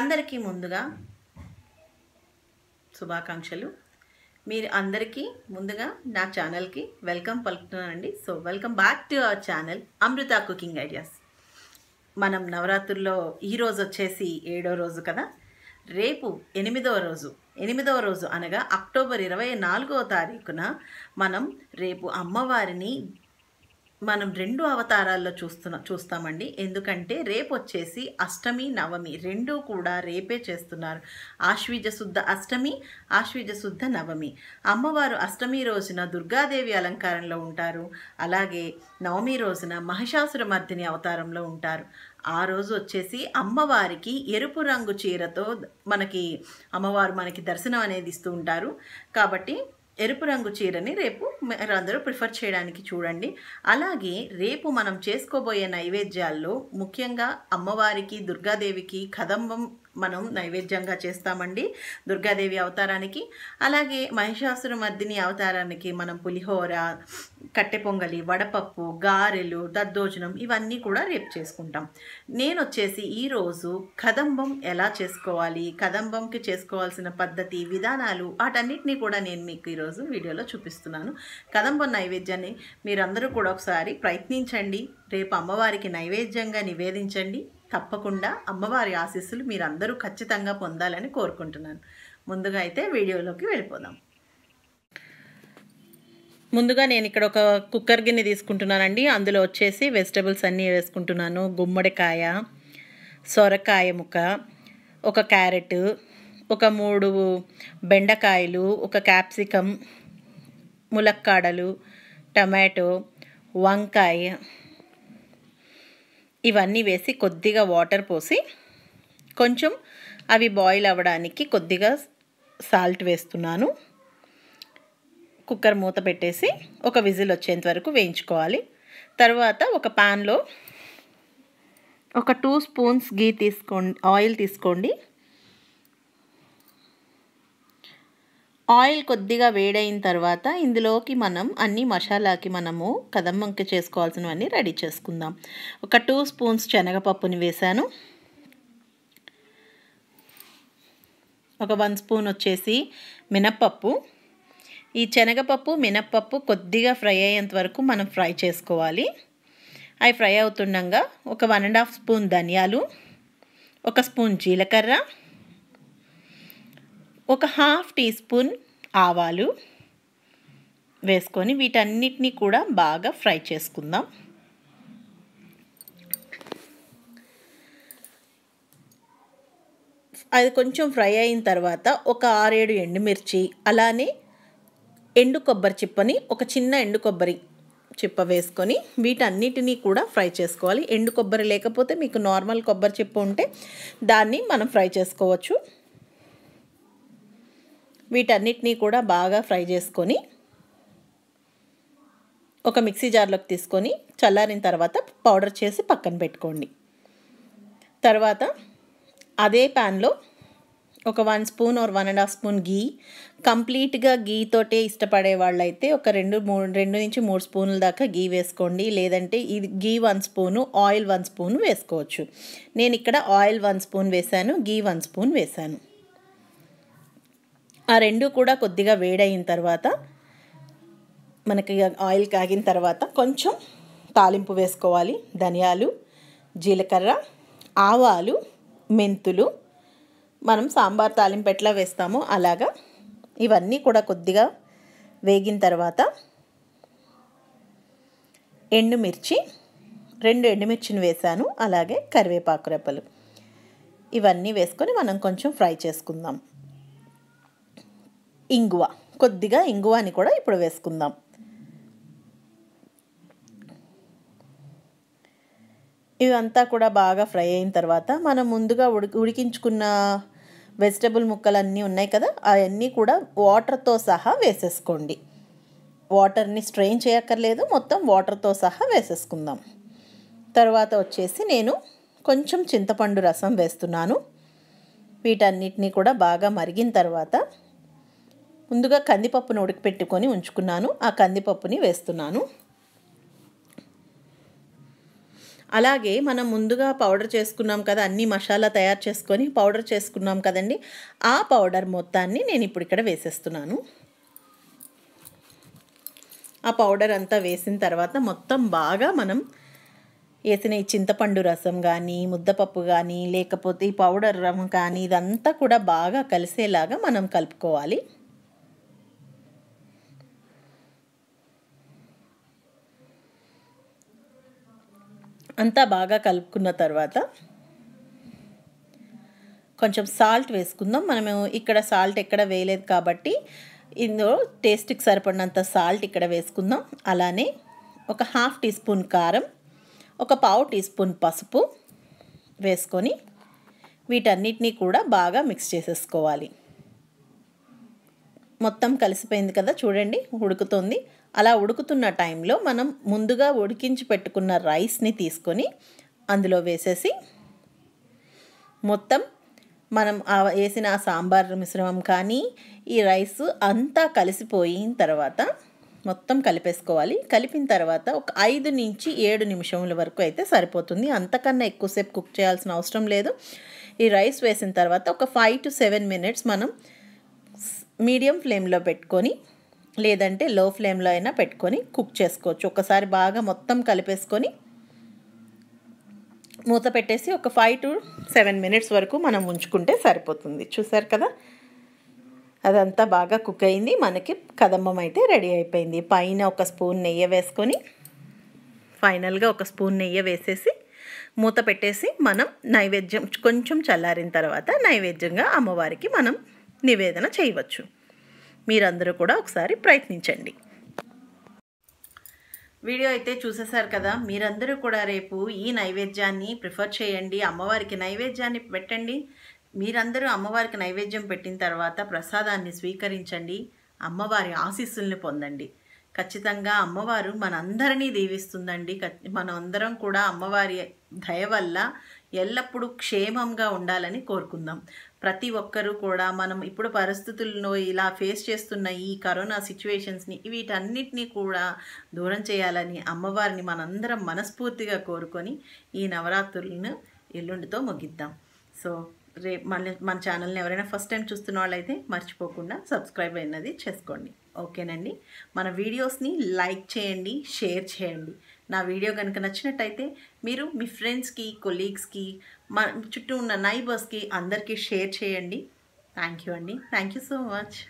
అందరికీ ముందుగా శుభాకాంక్షలు మీరు అందరికీ ముందుగా నా ఛానల్కి వెల్కమ్ పలుకుతున్నానండి so welcome back to our channel Amrutha cooking ideas మనం నవరాత్రుల్లో ఈరోజు వచ్చేసి ఏడో రోజు కదా రేపు ఎనిమిదవ రోజు ఎనిమిదవ రోజు అనగా అక్టోబర్ ఇరవై నాలుగవ తారీఖున మనం రేపు అమ్మవారిని మనం రెండు అవతారాల్లో చూస్తున్న చూస్తామండి ఎందుకంటే రేపు వచ్చేసి అష్టమి నవమి రెండు కూడా రేపే చేస్తున్నారు ఆశ్వీజ శుద్ధ అష్టమి ఆశ్వీజ శుద్ధ నవమి అమ్మవారు అష్టమి రోజున దుర్గాదేవి అలంకారంలో ఉంటారు అలాగే నవమి రోజున మహిషాసుర మర్దిని అవతారంలో ఉంటారు ఆ రోజు వచ్చేసి అమ్మవారికి ఎరుపు రంగు చీరతో మనకి అమ్మవారు మనకి దర్శనం అనేది ఇస్తూ ఉంటారు కాబట్టి ఎరుపు రంగు చీరని రేపు అందరూ ప్రిఫర్ చేయడానికి చూడండి అలాగే రేపు మనం చేసుకోబోయే నైవేద్యాల్లో ముఖ్యంగా అమ్మవారికి దుర్గాదేవికి కదంబం మనం నైవేద్యంగా చేస్తామండి దుర్గాదేవి అవతారానికి అలాగే మహిషాసుర మర్దిని అవతారానికి మనం పులిహోర కట్టె పొంగలి వడపప్పు గారెలు దద్దోజనం ఇవన్నీ కూడా రేపు చేసుకుంటాం నేను వచ్చేసి ఈరోజు కదంబం ఎలా చేసుకోవాలి కదంబంకి చేసుకోవాల్సిన పద్ధతి విధానాలు వాటన్నిటినీ కూడా నేను మీకు ఈరోజు వీడియోలో చూపిస్తున్నాను కదంబం నైవేద్యాన్ని మీరందరూ కూడా ఒకసారి ప్రయత్నించండి రేపు అమ్మవారికి నైవేద్యంగా నివేదించండి తప్పకుండా అమ్మవారి ఆశీస్సులు మీరందరూ ఖచ్చితంగా పొందాలని కోరుకుంటున్నాను ముందుగా అయితే వీడియోలోకి వెళ్ళిపోదాం ముందుగా నేను ఇక్కడ ఒక కుక్కర్ గిన్నె తీసుకుంటున్నానండి అందులో వచ్చేసి వెజిటబుల్స్ అన్నీ వేసుకుంటున్నాను గుమ్మడికాయ సొరకాయ ముక్క ఒక క్యారెట్ ఒక మూడు బెండకాయలు ఒక క్యాప్సికమ్ ములక్కాడలు టమాటో వంకాయ ఇవన్నీ వేసి కొద్దిగా వాటర్ పోసి కొంచెం అవి బాయిల్ అవ్వడానికి కొద్దిగా సాల్ట్ వేస్తున్నాను కుక్కర్ మూత పెట్టేసి ఒక విజిల్ వచ్చేంత వరకు వేయించుకోవాలి తర్వాత ఒక ప్యాన్లో ఒక టూ స్పూన్స్ గీ తీసుకోండి ఆయిల్ తీసుకోండి ఆయిల్ కొద్దిగా వేడైన తర్వాత ఇందులోకి మనం అన్ని మసాలాకి మనము కదంబంక చేసుకోవాల్సినవన్నీ రెడీ చేసుకుందాం ఒక టూ స్పూన్స్ శనగపప్పుని వేశాను ఒక వన్ స్పూన్ వచ్చేసి మినప్పప్పు ఈ శనగపప్పు మినప్పప్పు కొద్దిగా ఫ్రై అయ్యేంత వరకు మనం ఫ్రై చేసుకోవాలి అవి ఫ్రై అవుతుండగా ఒక వన్ అండ్ హాఫ్ స్పూన్ ధనియాలు ఒక స్పూన్ జీలకర్ర ఒక హాఫ్ టీ స్పూన్ ఆవాలు వేసుకొని వీటన్నిటినీ కూడా బాగా ఫ్రై చేసుకుందాం అది కొంచెం ఫ్రై అయిన తర్వాత ఒక ఆరేడు ఎండుమిర్చి అలానే ఎండు కొబ్బరి చిప్పని ఒక చిన్న ఎండు కొబ్బరి చిప్ప వేసుకొని వీటన్నిటినీ కూడా ఫ్రై చేసుకోవాలి ఎండు కొబ్బరి లేకపోతే మీకు నార్మల్ కొబ్బరి చిప్ప ఉంటే దాన్ని మనం ఫ్రై చేసుకోవచ్చు వీటన్నిటినీ కూడా బాగా ఫ్రై చేసుకొని ఒక మిక్సీ జార్లోకి తీసుకొని చల్లారిన తర్వాత పౌడర్ చేసి పక్కన పెట్టుకోండి తర్వాత అదే ప్యాన్లో ఒక one spoon or one and half spoon ghee కంప్లీట్గా ఘీతోటే ఇష్టపడే వాళ్ళైతే ఒక రెండు మూడు రెండు నుంచి మూడు స్పూన్ల దాకా గీ వేసుకోండి లేదంటే ఇది ghee one spoon oil one spoon వేసుకోవచ్చు నేను ఇక్కడ ఆయిల్ వన్ స్పూన్ వేశాను గీ వన్ స్పూన్ వేశాను ఆ రెండు కూడా కొద్దిగా వేడయిన తర్వాత మనకి ఆయిల్ కాగిన తర్వాత కొంచెం తాలింపు వేసుకోవాలి ధనియాలు జీలకర్ర ఆవాలు మెంతులు మనం సాంబార్ తాలింపు ఎట్లా వేస్తామో అలాగా ఇవన్నీ కూడా కొద్దిగా వేగిన తర్వాత ఎండుమిర్చి రెండు ఎండుమిర్చిని వేసాను అలాగే కరివేపాకు రెప్పలు ఇవన్నీ వేసుకొని మనం కొంచెం ఫ్రై చేసుకుందాం ఇంగువ కొద్దిగా ఇంగువాని కూడా ఇప్పుడు వేసుకుందాం ఇవంతా కూడా బాగా ఫ్రై అయిన తర్వాత మనం ముందుగా ఉడికి ఉడికించుకున్న వెజిటబుల్ ముక్కలు అన్నీ ఉన్నాయి కదా అవన్నీ కూడా వాటర్తో సహా వేసేసుకోండి వాటర్ని స్ట్రెయిన్ చేయక్కర్లేదు మొత్తం వాటర్తో సహా వేసేసుకుందాం తర్వాత వచ్చేసి నేను కొంచెం చింతపండు రసం వేస్తున్నాను వీటన్నిటినీ కూడా బాగా మరిగిన తర్వాత ముందుగా కందిపప్పును ఉడకపెట్టుకొని ఉంచుకున్నాను ఆ కందిపప్పుని వేస్తున్నాను అలాగే మనం ముందుగా పౌడర్ చేసుకున్నాం కదా అన్ని మసాలా తయారు చేసుకొని పౌడర్ చేసుకున్నాం కదండి ఆ పౌడర్ మొత్తాన్ని నేను ఇప్పుడు ఇక్కడ వేసేస్తున్నాను ఆ పౌడర్ అంతా వేసిన తర్వాత మొత్తం బాగా మనం వేసిన ఈ చింతపండు రసం కానీ ముద్దపప్పు కానీ లేకపోతే ఈ పౌడర్ రసం కానీ ఇదంతా కూడా బాగా కలిసేలాగా మనం కలుపుకోవాలి అంతా బాగా కలుపుకున్న తర్వాత కొంచెం సాల్ట్ వేసుకుందాం మనము ఇక్కడ సాల్ట్ ఎక్కడ వేయలేదు కాబట్టి ఇందులో టేస్ట్కి సరిపడినంత సాల్ట్ ఇక్కడ వేసుకుందాం అలానే ఒక హాఫ్ టీ స్పూన్ కారం ఒక పావు టీ స్పూన్ పసుపు వేసుకొని వీటన్నిటినీ కూడా బాగా మిక్స్ చేసేసుకోవాలి మొత్తం కలిసిపోయింది కదా చూడండి ఉడుకుతుంది అలా ఉడుకుతున్న టైంలో మనం ముందుగా ఉడికించి పెట్టుకున్న రైస్ని తీసుకొని అందులో వేసేసి మొత్తం మనం ఆ వేసిన ఆ సాంబార్ మిశ్రమం కానీ ఈ రైస్ అంతా కలిసిపోయిన తర్వాత మొత్తం కలిపేసుకోవాలి కలిపిన తర్వాత ఒక ఐదు నుంచి ఏడు నిమిషముల వరకు అయితే సరిపోతుంది అంతకన్నా ఎక్కువసేపు కుక్ చేయాల్సిన అవసరం లేదు ఈ రైస్ వేసిన తర్వాత ఒక ఫైవ్ టు సెవెన్ మినిట్స్ మనం మీడియం ఫ్లేమ్లో పెట్టుకొని లేదంటే లో ఫ్లేమ్లో అయినా పెట్టుకొని కుక్ చేసుకోవచ్చు ఒకసారి బాగా మొత్తం కలిపేసుకొని మూత పెట్టేసి ఒక ఫైవ్ టు సెవెన్ మినిట్స్ వరకు మనం ఉంచుకుంటే సరిపోతుంది చూసారు కదా అదంతా బాగా కుక్ అయింది మనకి కదమ్మం అయితే రెడీ అయిపోయింది పైన ఒక స్పూన్ నెయ్యి వేసుకొని ఫైనల్గా ఒక స్పూన్ నెయ్యి వేసేసి మూత పెట్టేసి మనం నైవేద్యం కొంచెం చల్లారిన తర్వాత నైవేద్యంగా అమ్మవారికి మనం నివేదన చేయవచ్చు మీరందరూ కూడా ఒకసారి ప్రయత్నించండి వీడియో అయితే చూసేశారు కదా మీరందరూ కూడా రేపు ఈ నైవేద్యాన్ని ప్రిఫర్ చేయండి అమ్మవారికి నైవేద్యాన్ని పెట్టండి మీరందరూ అమ్మవారికి నైవేద్యం పెట్టిన తర్వాత ప్రసాదాన్ని స్వీకరించండి అమ్మవారి ఆశీస్సుల్ని పొందండి ఖచ్చితంగా అమ్మవారు మనందరినీ దీవిస్తుందండి మనందరం అందరం కూడా అమ్మవారి దయ వల్ల ఎల్లప్పుడూ క్షేమంగా ఉండాలని కోరుకుందాం ప్రతి ఒక్కరూ కూడా మనం ఇప్పుడు పరిస్థితులను ఇలా ఫేస్ చేస్తున్న ఈ కరోనా సిచ్యువేషన్స్ని వీటన్నిటినీ కూడా దూరం చేయాలని అమ్మవారిని మనందరం మనస్ఫూర్తిగా కోరుకొని ఈ నవరాత్రులను ఎల్లుండితో ముగిద్దాం సో రేపు మన మన ఛానల్ని ఎవరైనా ఫస్ట్ టైం చూస్తున్న వాళ్ళైతే మర్చిపోకుండా సబ్స్క్రైబ్ అయినది చేసుకోండి ఓకేనండి మన వీడియోస్ని లైక్ చేయండి షేర్ చేయండి నా వీడియో కనుక నచ్చినట్టయితే మీరు మీ ఫ్రెండ్స్కి కొలీగ్స్కి మా చుట్టూ ఉన్న నైబర్స్కి అందరికీ షేర్ చేయండి థ్యాంక్ యూ అండి థ్యాంక్ యూ సో మచ్